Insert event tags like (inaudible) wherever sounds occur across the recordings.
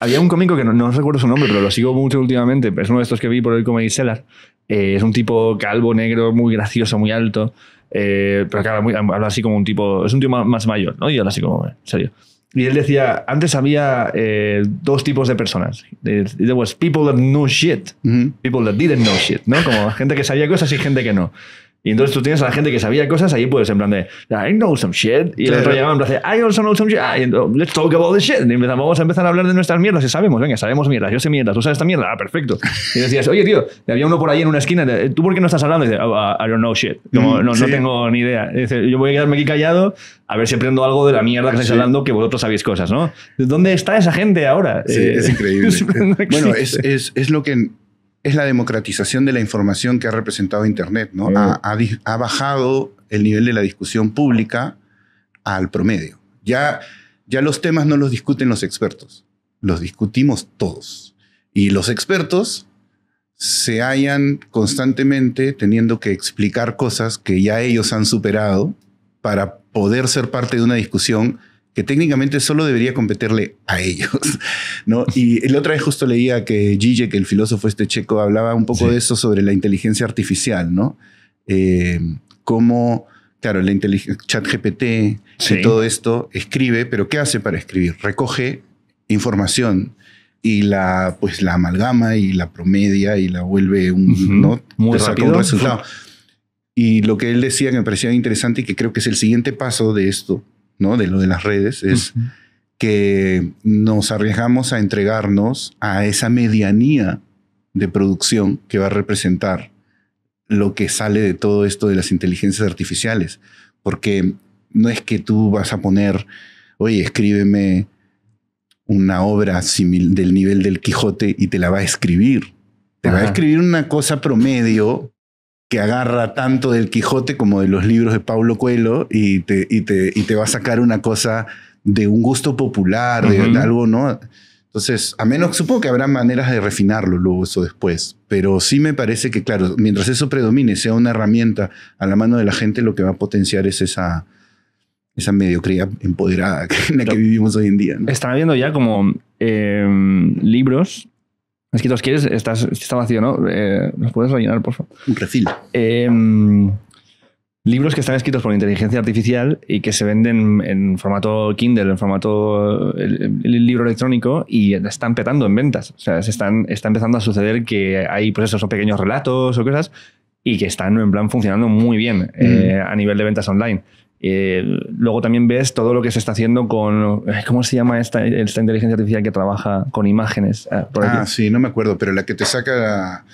Había un cómico que no, recuerdo su nombre, pero lo sigo mucho últimamente. Es uno de estos que vi por el Comedy Cellar. Eh, es un tipo calvo, negro, muy gracioso, muy alto. Eh, pero que habla, así como un tipo. Es un tipo más, mayor, ¿no? Y habla así como. En eh, serio. Y él decía: Antes había dos tipos de personas. There was people that knew shit, people that didn't know shit, ¿no? Como gente que sabía cosas y gente que no. Y entonces tú tienes a la gente que sabía cosas, ahí puedes en plan de, I know some shit. Y el otro llegaba en plan de, I also know some shit. Ah, oh, let's talk about this shit. Y empezamos, vamos a empezar a hablar de nuestras mierdas. Y sabemos, venga, sabemos mierdas. Yo sé mierdas, tú sabes esta mierda. Ah, perfecto. Y decías, oye, tío, había uno por ahí en una esquina. ¿Tú por qué no estás hablando? Y dice, oh, ah, I don't know shit. Como, mm, no, no, tengo ni idea. Y dice, yo voy a quedarme aquí callado a ver si aprendo algo de la mierda que estáis hablando que vosotros sabéis cosas, ¿no? ¿Dónde está esa gente ahora? Sí, eh, es increíble. (laughs) bueno, es, es, es lo que es la democratización de la información que ha representado Internet, ¿no? Ha, bajado el nivel de la discusión pública al promedio. Ya, ya los temas no los discuten los expertos, los discutimos todos. Y los expertos se hallan constantemente teniendo que explicar cosas que ya ellos han superado para poder ser parte de una discusión que técnicamente solo debería competirle a ellos, (laughs) ¿no? Y la otra vez justo leía que que el filósofo este checo, hablaba un poco de eso sobre la inteligencia artificial, ¿no? Eh, cómo, claro, la inteligencia, ChatGPT y todo esto escribe, pero ¿qué hace para escribir? Recoge información y la, pues, la amalgama y la promedia y la vuelve un, Muy rápido. resultado. Y lo que él decía que me parecía interesante y que creo que es el siguiente paso de esto ¿no? de lo de las redes, es que nos arriesgamos a entregarnos a esa medianía de producción que va a representar lo que sale de todo esto de las inteligencias artificiales. Porque no es que tú vas a poner, oye, escríbeme una obra del nivel del Quijote y te la va a escribir. Te va a escribir una cosa promedio que agarra tanto del Quijote como de los libros de Pablo Coelho y te, te, y te va a sacar una cosa de un gusto popular, de algo, ¿no? Entonces, a menos, supongo que habrá maneras de refinarlo luego eso después, pero sí me parece que, claro, mientras eso predomine, sea una herramienta a la mano de la gente, lo que va a potenciar es esa, esa mediocridad empoderada (laughs) en la que vivimos hoy en día. Están habiendo ya como em, libros es que los quieres, estás, está vacío, ¿no? Eh, puedes rellenar, por favor? Un refil. Em, libros que están escritos por inteligencia artificial y que se venden en formato Kindle, en formato libro electrónico y están petando en ventas. O sea, se está empezando a suceder que hay, pues esos pequeños relatos o cosas y que están en plan funcionando muy bien mm. eh, a nivel de ventas online. Eh, luego también ves todo lo que se está haciendo con. Eh, ¿Cómo se llama esta, esta inteligencia artificial que trabaja con imágenes? ah, ah sí, no me acuerdo, pero la que te saca.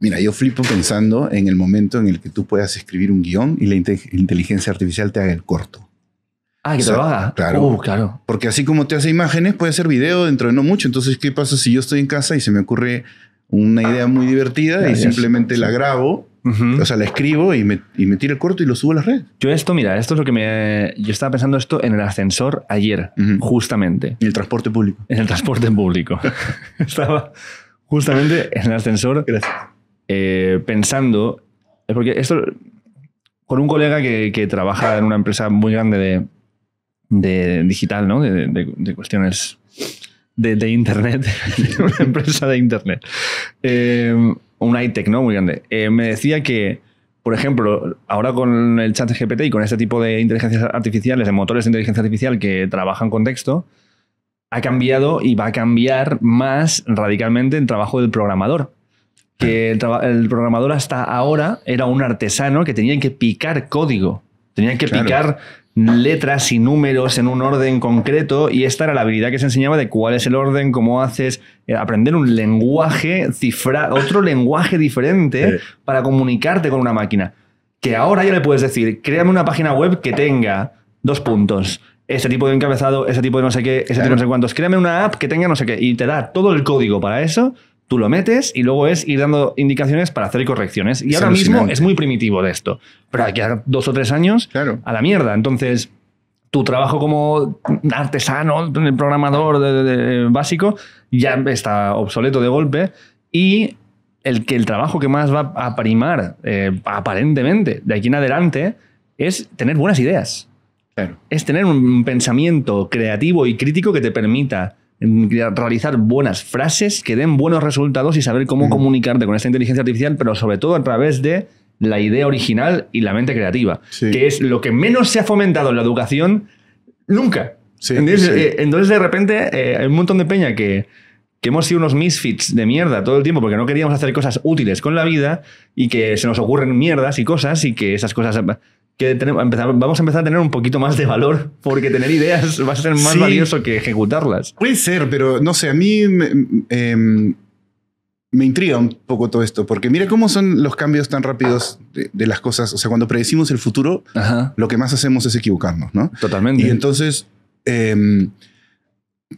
Mira, yo flipo pensando en el momento en el que tú puedas escribir un guión y la inteligencia artificial te haga el corto. Ah, que trabaja Claro. Uh, claro. Porque así como te hace imágenes, puede hacer video dentro de no mucho. Entonces, ¿qué pasa si yo estoy en casa y se me ocurre una idea ah, muy divertida y simplemente la grabo o sea, le escribo y me, y me, tiro el corto y lo subo a la red. Yo esto, mira, esto es lo que me... Yo estaba pensando esto en el ascensor ayer, justamente. En el transporte público. En el transporte público. (laughs) estaba justamente en el ascensor eh, pensando... Porque esto, con un colega que, que, trabaja en una empresa muy grande de, de digital, ¿no? De, de, de cuestiones de, Internet, (laughs) una empresa de Internet. Eh, un high tech ¿no? muy grande. Eh, me decía que, por ejemplo, ahora con el chat GPT y con este tipo de inteligencias artificiales, de motores de inteligencia artificial que trabajan con texto, ha cambiado y va a cambiar más radicalmente el trabajo del programador. Que el, programador hasta ahora era un artesano que tenía que picar código. Tenía que picar letras y números en un orden concreto y esta era la habilidad que se enseñaba de cuál es el orden, cómo haces, eh, aprender un lenguaje, cifrar, otro lenguaje diferente para comunicarte con una máquina. Que ahora ya le puedes decir, créame una página web que tenga dos puntos, ese tipo de encabezado, ese tipo de no sé qué, ese tipo de no sé cuántos, créame una app que tenga no sé qué y te da todo el código para eso tú lo metes y luego es ir dando indicaciones para hacer correcciones. Y ahora mismo es muy primitivo de esto, pero aquí a dos o tres años a la mierda. Entonces, tu trabajo como artesano, programador de, básico, ya está obsoleto de golpe y el que el trabajo que más va a primar eh, aparentemente de aquí en adelante es tener buenas ideas. Es tener un pensamiento creativo y crítico que te permita realizar buenas frases que den buenos resultados y saber cómo comunicarte con esta inteligencia artificial, pero sobre todo a través de la idea original y la mente creativa, que es lo que menos se ha fomentado en la educación nunca. Eh, eh, entonces, de repente, eh, hay un montón de peña que, que hemos sido unos misfits de mierda todo el tiempo porque no queríamos hacer cosas útiles con la vida y que se nos ocurren mierdas y cosas y que esas cosas empezar, vamos a empezar a tener un poquito más de valor, porque tener ideas va a ser más valioso que ejecutarlas. Puede ser, pero no sé, a mí em, me, intriga un poco todo esto, porque mira cómo son los cambios tan rápidos de, las cosas. O sea, cuando predecimos el futuro, lo que más hacemos es equivocarnos, ¿no? Totalmente. Y entonces... Em,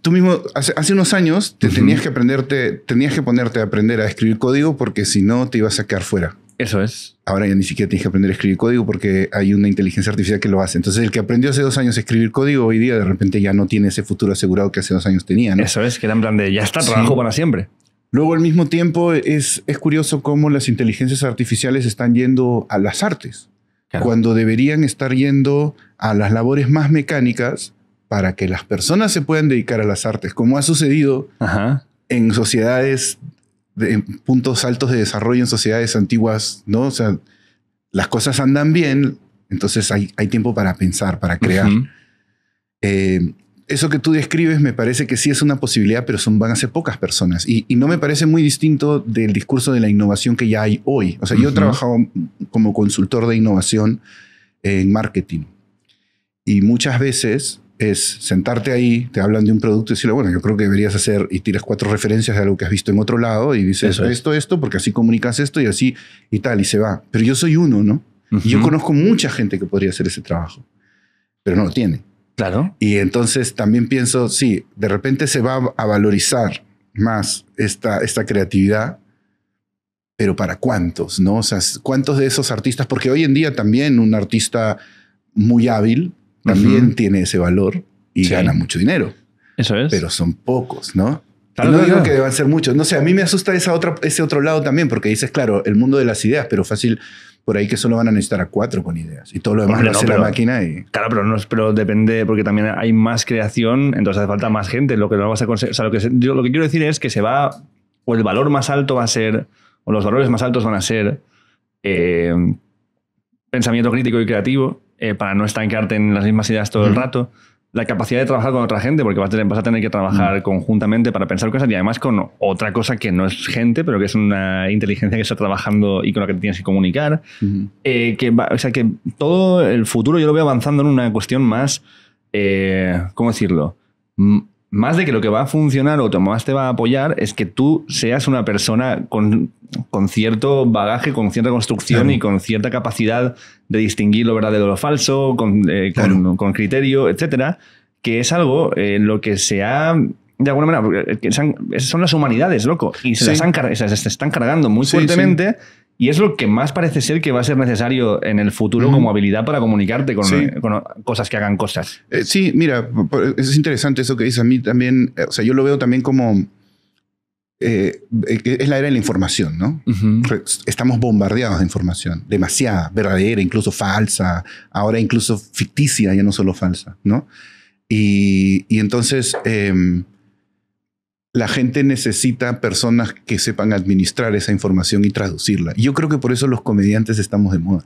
tú mismo, hace, unos años, te tenías que aprenderte, tenías que ponerte a aprender a escribir código porque si no te ibas a quedar fuera. Eso es. Ahora ya ni siquiera tienes que aprender a escribir código porque hay una inteligencia artificial que lo hace. Entonces, el que aprendió hace dos años a escribir código, hoy día de repente ya no tiene ese futuro asegurado que hace dos años tenía. Eso es, que era en plan de ya está, trabajo para siempre. Luego, al mismo tiempo, es, es curioso cómo las inteligencias artificiales están yendo a las artes, cuando deberían estar yendo a las labores más mecánicas para que las personas se puedan dedicar a las artes, como ha sucedido en sociedades de, puntos altos de desarrollo en sociedades antiguas, ¿no? O sea, las cosas andan bien, entonces hay, hay tiempo para pensar, para crear. Eh, eso que tú describes me parece que sí es una posibilidad, pero son, van a ser pocas personas. Y, no me parece muy distinto del discurso de la innovación que ya hay hoy. O sea, yo he trabajado como consultor de innovación en marketing. Y muchas veces es sentarte ahí, te hablan de un producto y decirle, bueno, yo creo que deberías hacer y tiras cuatro referencias de algo que has visto en otro lado y dices esto, esto, porque así comunicas esto y así y tal, y se va. Pero yo soy uno, ¿no? yo conozco mucha gente que podría hacer ese trabajo, pero no lo tiene. Claro. Y entonces también pienso, sí, de repente se va a valorizar más esta, esta creatividad, pero ¿para cuántos? ¿No? O sea, ¿cuántos de esos artistas? Porque hoy en día también un artista muy hábil, también tiene ese valor y gana mucho dinero. Eso es. Pero son pocos, ¿no? no digo que deban ser muchos. No sé, a mí me asusta esa otra, ese otro lado también, porque dices, claro, el mundo de las ideas, pero fácil por ahí que solo van a necesitar a cuatro con ideas y todo lo demás va a ser la máquina. Y... Claro, pero, no, pero depende, porque también hay más creación, entonces hace falta más gente. Lo que no vas a O sea, lo que, yo, lo que quiero decir es que se va, o el valor más alto va a ser, o los valores más altos van a ser eh, pensamiento crítico y creativo eh, para no estancarte en las mismas ideas todo el rato. La capacidad de trabajar con otra gente, porque vas a tener, a tener que trabajar conjuntamente para pensar cosas y además con otra cosa que no es gente, pero que es una inteligencia que está trabajando y con la que te tienes que comunicar. Eh, que o sea, que todo el futuro yo lo veo avanzando en una cuestión más, eh, ¿cómo decirlo? más de que lo que va a funcionar o Tomás te va a apoyar es que tú seas una persona con, cierto bagaje, con cierta construcción y con cierta capacidad de distinguir lo verdadero de lo falso, con, eh, con, criterio, etcétera, que es algo eh, en lo que se ha de alguna manera, eh, son las humanidades, loco, y se están cargando muy fuertemente. Y es lo que más parece ser que va a ser necesario en el futuro como habilidad para comunicarte con, cosas que hagan cosas. Eh, sí, mira, es interesante eso que dices. A mí también, eh, o sea, yo lo veo también como... Eh, es la era de la información, ¿no? Estamos bombardeados de información, demasiada, verdadera, incluso falsa, ahora incluso ficticia, ya no solo falsa, ¿no? Y, entonces... Em, la gente necesita personas que sepan administrar esa información y traducirla. Yo creo que por eso los comediantes estamos de moda.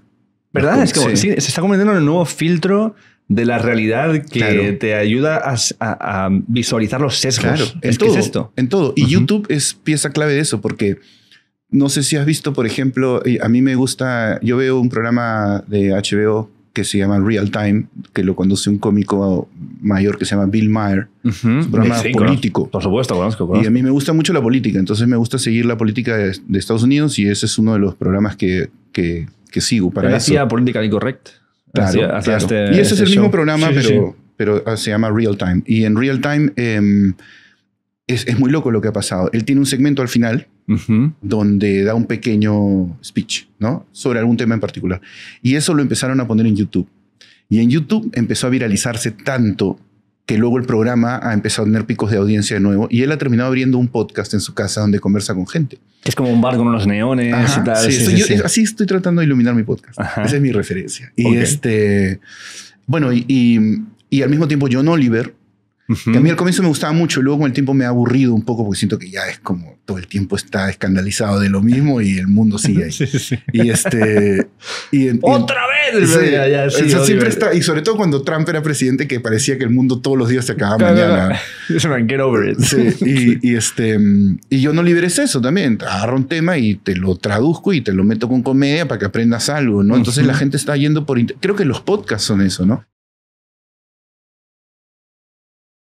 ¿Verdad? Es que se está convirtiendo en un nuevo filtro de la realidad que te ayuda a, visualizar los sesgos. en todo. esto? En todo. Y YouTube es pieza clave de eso, porque no sé si has visto, por ejemplo, a mí me gusta, yo veo un programa de HBO que se llama Real Time, que lo conduce un cómico mayor que se llama Bill Maher. un programa político. por supuesto, conozco, Y a mí me gusta mucho la política, entonces me gusta seguir la política de, Estados Unidos y ese es uno de los programas que, que, sigo para eso. hacía política incorrecta. Claro, este- y ese es el este mismo programa, pero, pero ah, se llama Real Time. Y en Real Time em, es, es, muy loco lo que ha pasado. Él tiene un segmento al final donde da un pequeño speech, ¿no? Sobre algún tema en particular. Y eso lo empezaron a poner en YouTube. Y en YouTube empezó a viralizarse tanto que luego el programa ha empezado a tener picos de audiencia de nuevo y él ha terminado abriendo un podcast en su casa donde conversa con gente. Es como un bar con unos neones y tal. así estoy tratando de iluminar mi podcast. Esa es mi referencia. Y este, bueno, y, y, al mismo tiempo John Oliver que a mí al comienzo me gustaba mucho, luego con el tiempo me ha aburrido un poco porque siento que ya es como todo el tiempo está escandalizado de lo mismo y el mundo sigue ahí. (laughs) Y este. Y, ¡Otra vez! eso siempre está, y sobre todo cuando Trump era presidente, que parecía que el mundo todos los días se acababa mañana. (laughs) Get over it. (laughs) Y, este, y yo no liberes eso también. Agarro un tema y te lo traduzco y te lo meto con comedia para que aprendas algo, ¿no? Entonces la gente está yendo por. Creo que los podcasts son eso, ¿no?